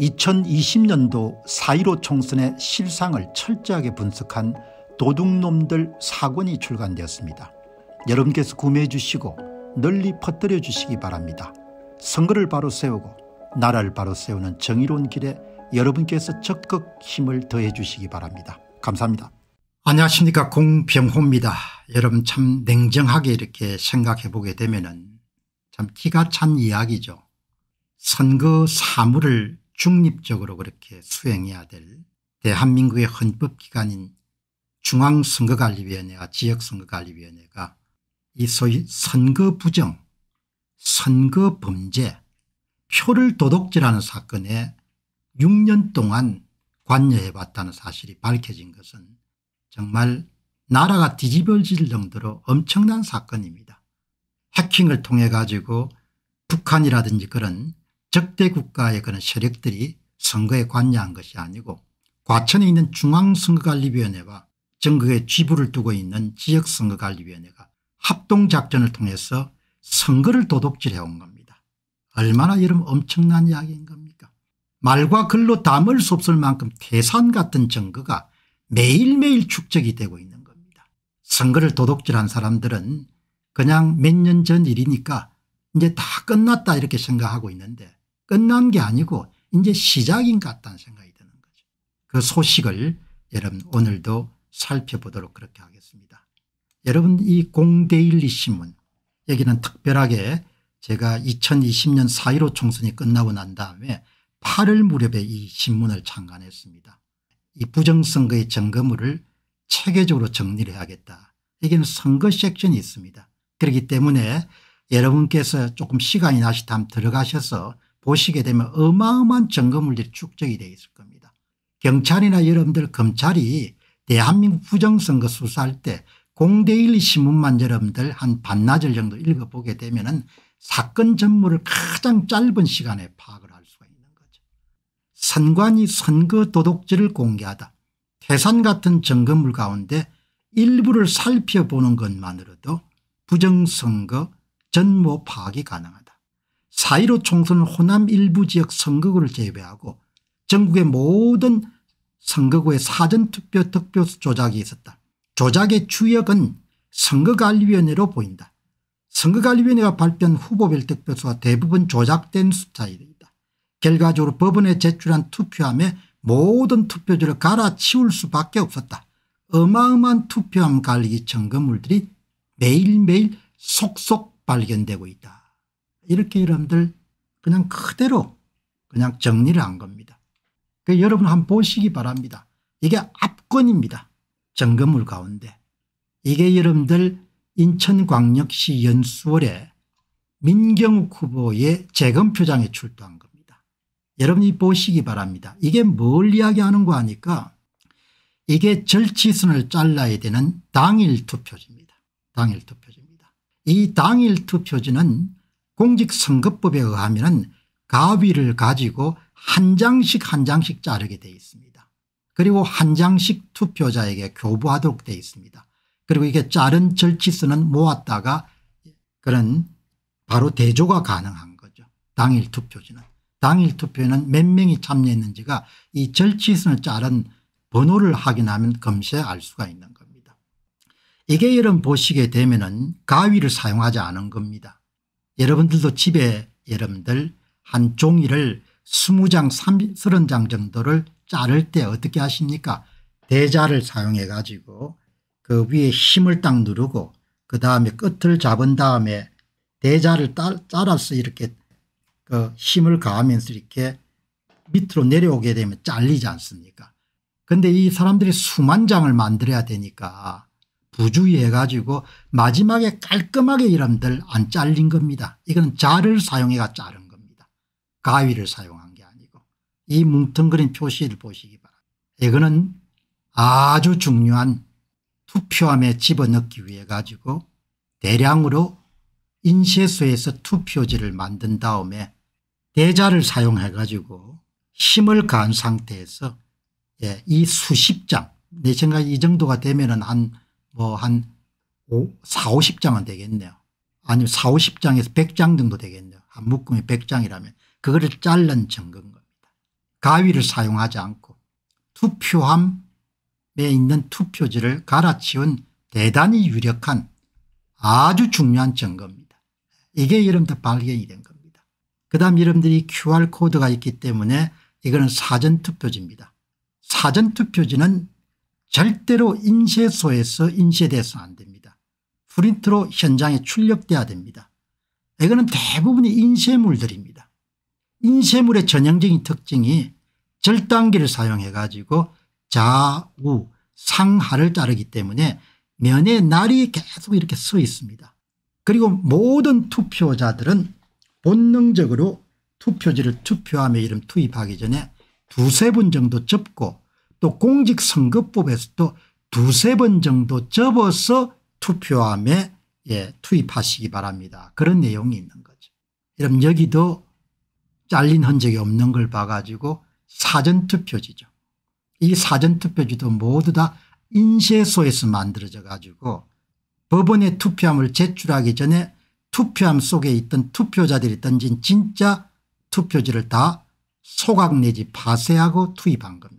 2020년도 4.15 총선의 실상을 철저하게 분석한 도둑놈들 사권이 출간되었습니다. 여러분께서 구매해 주시고 널리 퍼뜨려 주시기 바랍니다. 선거를 바로 세우고 나라를 바로 세우는 정의로운 길에 여러분께서 적극 힘을 더해 주시기 바랍니다. 감사합니다. 안녕하십니까 공병호입니다. 여러분 참 냉정하게 이렇게 생각해 보게 되면 참 기가 찬 이야기죠. 선거 사물을 중립적으로 그렇게 수행해야 될 대한민국의 헌법기관인 중앙선거관리위원회와 지역선거관리위원회가 이 소위 선거부정 선거범죄 표를 도둑질하는 사건에 6년 동안 관여해봤다는 사실이 밝혀진 것은 정말 나라가 뒤집어질 정도로 엄청난 사건입니다. 해킹을 통해 가지고 북한이라든지 그런 적대 국가의 그런 세력들이 선거에 관여한 것이 아니고 과천에 있는 중앙선거관리위원회와 전국에 지부를 두고 있는 지역선거관리위원회가 합동작전을 통해서 선거를 도둑질해온 겁니다. 얼마나 이런 엄청난 이야기인 겁니까 말과 글로 담을 수 없을 만큼 태산 같은 증거가 매일매일 축적이 되고 있는 겁니다. 선거를 도둑질한 사람들은 그냥 몇 년 전 일이니까 이제 다 끝났다 이렇게 생각하고 있는데 끝난 게 아니고 이제 시작인 것 같다는 생각이 드는 거죠. 그 소식을 여러분 오늘도 살펴보도록 그렇게 하겠습니다. 여러분 이 공데일리 신문 여기는 특별하게 제가 2020년 4.15 총선이 끝나고 난 다음에 8월 무렵에 이 신문을 창간했습니다. 이 부정선거의 점검을 체계적으로 정리를 해야겠다. 여기는 선거 섹션이 있습니다. 그렇기 때문에 여러분께서 조금 시간이 나시다면 들어가셔서 보시게 되면 어마어마한 증거물들이 축적이 되어 있을 겁니다. 경찰이나 여러분들 검찰이 대한민국 부정선거 수사할 때 공대일 신문만 여러분들 한 반나절 정도 읽어보게 되면 은 사건 전무를 가장 짧은 시간에 파악을 할 수가 있는 거죠. 선관이 선거 도둑질을 공개하다. 태산 같은 증거물 가운데 일부를 살펴보는 것만으로도 부정선거 전모 파악이 가능하다. 4.15 총선은 호남 일부 지역 선거구를 제외하고 전국의 모든 선거구의 사전투표 득표수 조작이 있었다. 조작의 주역은 선거관리위원회로 보인다. 선거관리위원회가 발표한 후보별 득표수가 대부분 조작된 숫자이다. 결과적으로 법원에 제출한 투표함에 모든 투표지를 갈아치울 수밖에 없었다. 어마어마한 투표함 관리 기 점검물들이 매일매일 속속 발견되고 있다. 이렇게 여러분들 그냥 그대로 그냥 정리를 한 겁니다. 그 여러분 한번 보시기 바랍니다. 이게 압권입니다. 점검물 가운데. 이게 여러분들 인천광역시 연수월에 민경욱 후보의 재검표장에 출두한 겁니다. 여러분이 보시기 바랍니다. 이게 뭘 이야기하는 거 아니까 이게 절치선을 잘라야 되는 당일 투표지입니다. 당일 투표지입니다. 이 당일 투표지는 공직선거법에 의하면 가위를 가지고 한 장씩 한 장씩 자르게 되어 있습니다. 그리고 한 장씩 투표자에게 교부하도록 되어 있습니다. 그리고 이게 자른 절치수는 모았다가 그런 바로 대조가 가능한 거죠. 당일 투표지는. 당일 투표에는 몇 명이 참여했는지가 이 절치수를 자른 번호를 확인하면 검세 알 수가 있는 겁니다. 이게 여러분 보시게 되면 은 가위를 사용하지 않은 겁니다. 여러분들도 집에 여러분들 한 종이를 20장 30장 정도를 자를 때 어떻게 하십니까 대자를 사용해 가지고 그 위에 힘을 딱 누르고 그 다음에 끝을 잡은 다음에 대자를 잘라서 이렇게 그 힘을 가하면서 이렇게 밑으로 내려오게 되면 잘리지 않습니까 그데이 사람들이 수만 장을 만들어야 되니까 부주의해가지고 마지막에 깔끔하게 이하들안 잘린 겁니다. 이건 자를 사용해가 자른 겁니다. 가위를 사용한 게 아니고 이 뭉텅그린 표시를 보시기 바랍니다. 이거는 아주 중요한 투표함에 집어넣기 위해 가지고 대량으로 인쇄소에서 투표지를 만든 다음에 대자를 사용해 가지고 힘을 가한 상태에서 예, 이 수십 장, 내 생각에 이 정도가 되면 은한 뭐한 4, 50장은 되겠네요. 아니면 4, 50장에서 100장 정도 되겠네요. 한 묶음이 100장이라면 그거를 잘른 증거인 겁니다. 가위를 사용하지 않고 투표함에 있는 투표지를 갈아치운 대단히 유력한 아주 중요한 증거입니다. 이게 여러분들 발견이 된 겁니다. 그 다음 여러분들이 QR코드가 있기 때문에 이거는 사전투표지입니다. 사전투표지는 절대로 인쇄소에서 인쇄돼서 안 됩니다. 프린트로 현장에 출력돼야 됩니다. 이거는 대부분이 인쇄물들입니다. 인쇄물의 전형적인 특징이 절단기를 사용해 가지고 좌우 상하를 자르기 때문에 면에 날이 계속 이렇게 서 있습니다. 그리고 모든 투표자들은 본능적으로 투표지를 투표함에 이름 투입하기 전에 두 세 번 정도 접고 또 공직선거법에서도 두세 번 정도 접어서 투표함에 예, 투입하시기 바랍니다. 그런 내용이 있는 거죠. 여러분 여기도 잘린 흔적이 없는 걸 봐가지고 사전투표지죠. 이 사전투표지도 모두 다 인쇄소에서 만들어져 가지고 법원에 투표함을 제출하기 전에 투표함 속에 있던 투표자들이 던진 진짜 투표지를 다 소각 내지 파쇄하고 투입한 겁니다.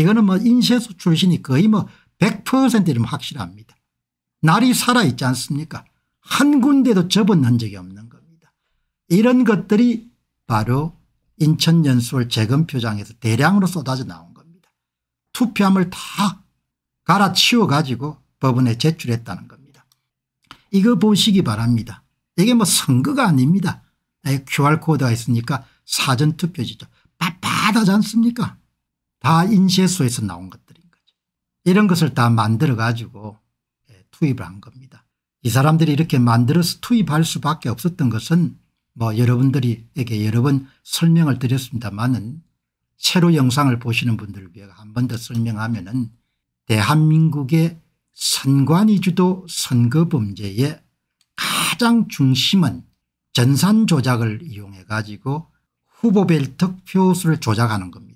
이거는 뭐 인쇄소 출신이 거의 뭐 100%이면 확실합니다. 날이 살아있지 않습니까? 한 군데도 접은 흔적이 없는 겁니다. 이런 것들이 바로 인천연수월 재검표장에서 대량으로 쏟아져 나온 겁니다. 투표함을 다 갈아치워 가지고 법원에 제출했다는 겁니다. 이거 보시기 바랍니다. 이게 뭐 선거가 아닙니다. QR코드가 네, 있으니까 사전투표지죠. 빳빳하지 않습니까 다 인쇄소에서 나온 것들인 거죠. 이런 것을 다 만들어 가지고 예, 투입을 한 겁니다. 이 사람들이 이렇게 만들어서 투입할 수밖에 없었던 것은 뭐 여러분들에게 여러 번 설명을 드렸습니다만은 새로 영상을 보시는 분들을 위해 한 번 더 설명하면 은 대한민국의 선관위주도 선거범죄의 가장 중심은 전산 조작을 이용해 가지고 후보별 득표수를 조작하는 겁니다.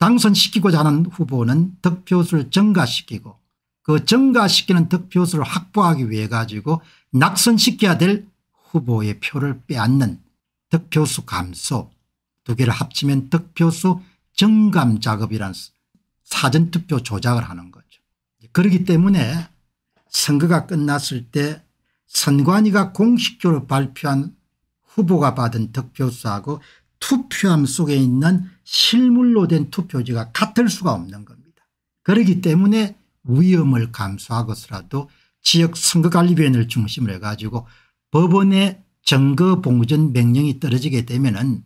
당선시키고자 하는 후보는 득표수를 증가시키고 그 증가시키는 득표수를 확보하기 위해 가지고 낙선시켜야 될 후보의 표를 빼앗는 득표수 감소 두 개를 합치면 득표수 증감 작업이라는 사전투표 조작을 하는 거죠. 그렇기 때문에 선거가 끝났을 때 선관위가 공식적으로 발표한 후보가 받은 득표수하고 투표함 속에 있는 실물로 된 투표지가 같을 수가 없는 겁니다. 그렇기 때문에 위험을 감수하고서라도 지역 선거관리위원회를 중심으로 해가지고 법원의 정거봉전 명령이 떨어지게 되면 은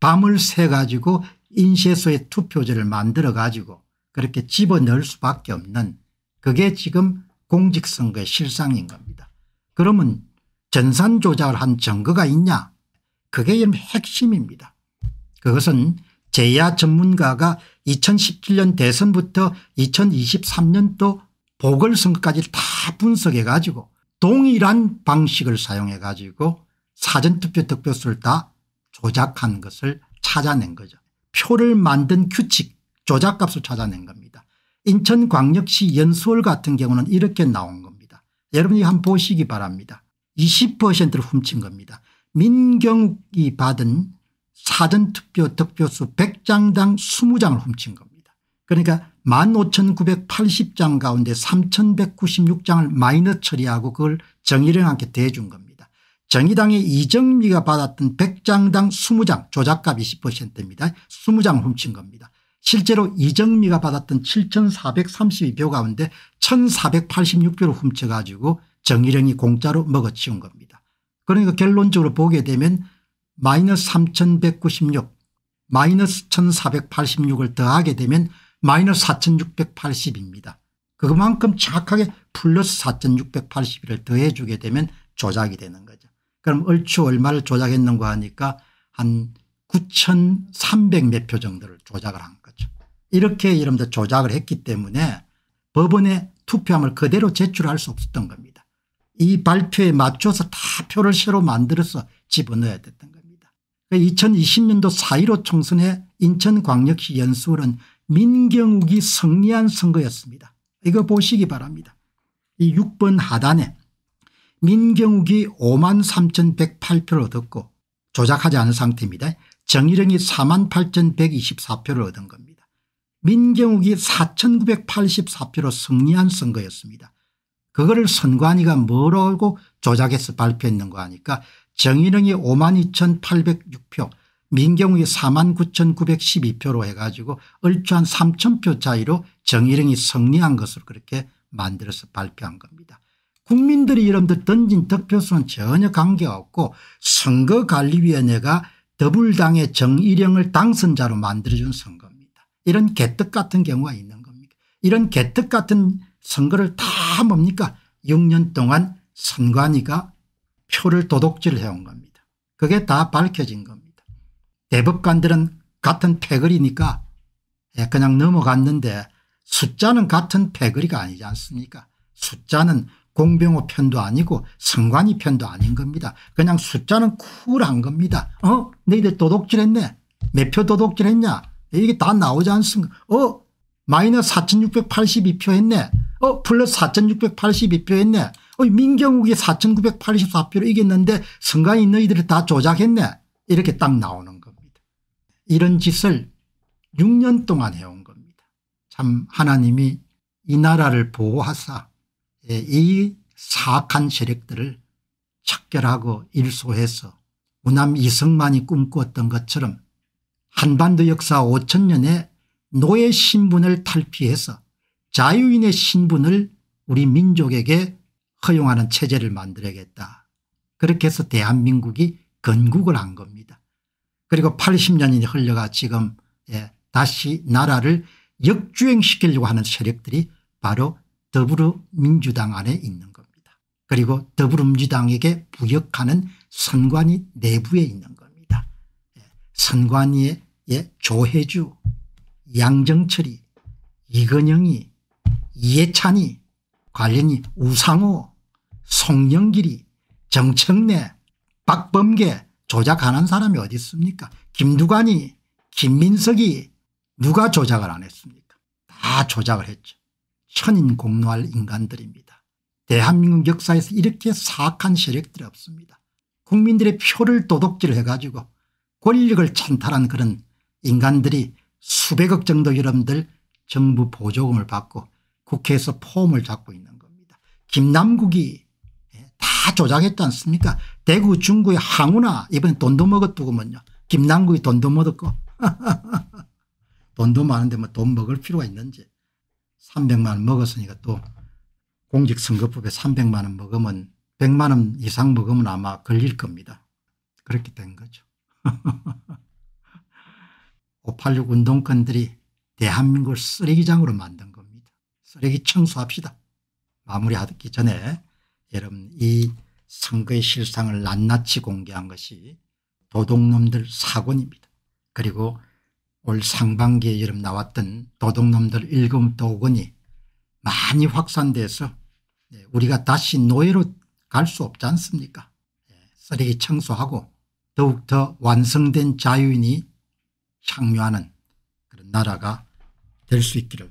밤을 새가지고 인쇄소에 투표지를 만들어 가지고 그렇게 집어넣을 수밖에 없는 그게 지금 공직선거의 실상인 겁니다. 그러면 전산 조작을 한 증거가 있냐 그게 핵심입니다. 그것은 제야 전문가가 2017년 대선부터 2023년도 보궐선거까지 다 분석해 가지고 동일한 방식을 사용해 가지고 사전투표 득표수를 다 조작한 것을 찾아낸 거죠. 표를 만든 규칙 조작값을 찾아낸 겁니다. 인천광역시 연수월 같은 경우는 이렇게 나온 겁니다. 여러분이 한번 보시기 바랍니다. 20%를 훔친 겁니다. 민경이 받은 사전투표 득표수 100장당 20장을 훔친 겁니다. 그러니까 15,980장 가운데 3,196장을 마이너 처리하고 그걸 정의령한테 대준 겁니다. 정의당의 이정미가 받았던 100장당 20장 조작값 20%입니다. 20장 을 훔친 겁니다. 실제로 이정미가 받았던 7,432표 가운데 1,486표를 훔쳐가지고 정의령이 공짜로 먹어치운 겁니다. 그러니까 결론적으로 보게 되면 마이너스 3196 마이너스 1486을 더하게 되면 마이너스 4680입니다. 그만큼 정확하게 플러스 4 6 8 1을 더해 주게 되면 조작이 되는 거죠. 그럼 얼추 얼마를 조작했는가 하니까 한 9,300 몇 표 정도를 조작을 한 거죠. 이렇게 여러분들 조작을 했기 때문에 법원에 투표함을 그대로 제출할 수 없었던 겁니다. 이 발표에 맞춰서 다 표를 새로 만들어서 집어넣어야 됐던 겁니다. 2020년도 그 4.15 총선에 인천광역시 연수원은 민경욱이 승리한 선거였습니다. 이거 보시기 바랍니다. 이 6번 하단에 민경욱이 5만 3,108표를 얻었고 조작하지 않은 상태입니다. 정일영이 4만 8,124표를 얻은 겁니다. 민경욱이 4,984표로 승리한 선거였습니다. 그거를 선관위가 뭐라고 조작해서 발표했는 거 아니까 정인영이 52,806표 민경욱이 49,912표로 해가지고 얼추 한 3,000표 차이로 정일영이 승리한 것으로 그렇게 만들어서 발표한 겁니다. 국민들이 여러분들 던진 득표수는 전혀 관계없고 선거관리위원회가 더불당의 정일영을 당선자로 만들어준 선거입니다. 이런 개떡 같은 경우가 있는 겁니다. 이런 개떡 같은 선거를 다다 뭡니까 6년 동안 선관위가 표를 도둑질 해온 겁니다. 그게 다 밝혀진 겁니다. 대법관들은 같은 패거리니까 예, 그냥 넘어갔는데 숫자는 같은 패거리가 아니지 않습니까 숫자는 공병호 편도 아니고 선관위 편도 아닌 겁니다. 그냥 숫자는 쿨한 겁니다. 어 너희들 도둑질했네. 몇 표 도둑질했냐. 이게 다 나오지 않습니까 어 마이너스 4682표 했네. 어 플러스 4682표 했네. 어 민경욱이 4984표로 이겼는데 선관위 너희들이 다 조작했네. 이렇게 딱 나오는 겁니다. 이런 짓을 6년 동안 해온 겁니다. 참 하나님이 이 나라를 보호하사 예, 이 사악한 세력들을 착결하고 일소해서 우남 이승만이 꿈꾸었던 것처럼 한반도 역사 5천년의 노예 신분을 탈피해서 자유인의 신분을 우리 민족에게 허용하는 체제를 만들어야겠다. 그렇게 해서 대한민국이 건국을 한 겁니다. 그리고 80년이 흘러가 지금 예, 다시 나라를 역주행시키려고 하는 세력들이 바로 더불어민주당 안에 있는 겁니다. 그리고 더불어민주당에게 부역하는 선관위 내부에 있는 겁니다. 예, 선관위의 조혜주, 양정철이, 이건영이 이해찬이 관련이 우상호 송영길이 정청래 박범계 조작하는 사람이 어디 있습니까 김두관이 김민석이 누가 조작을 안 했습니까 다 조작을 했죠. 천인 공노할 인간들입니다. 대한민국 역사에서 이렇게 사악한 세력들이 없습니다. 국민들의 표를 도둑질 해가지고 권력을 찬탈한 그런 인간들이 수백억 정도 여러분들 정부 보조금을 받고 국회에서 폼을 잡고 있는 겁니다. 김남국이 예, 다 조작했지 않습니까 대구 중구의 항우나 이번에 돈도 먹었더구먼요. 김남국이 돈도 먹었고 돈도 많은데 뭐 돈 먹을 필요가 있는지 300만 원 먹었으니까 또 공직선거법에 300만 원 먹으면 100만 원 이상 먹으면 아마 걸릴 겁니다. 그렇게 된 거죠. 586 운동권들이 대한민국을 쓰레기장으로 만든 거 쓰레기 청소합시다. 마무리하기 전에 여러분 이 선거의 실상을 낱낱이 공개한 것이 도둑놈들 사건입니다. 그리고 올 상반기에 여름 나왔던 도둑놈들 일금 도건이 많이 확산돼서 예, 우리가 다시 노예로 갈 수 없지 않습니까 쓰레기 예, 청소하고 더욱더 완성된 자유인이 향유하는 그런 나라가 될 수 있기를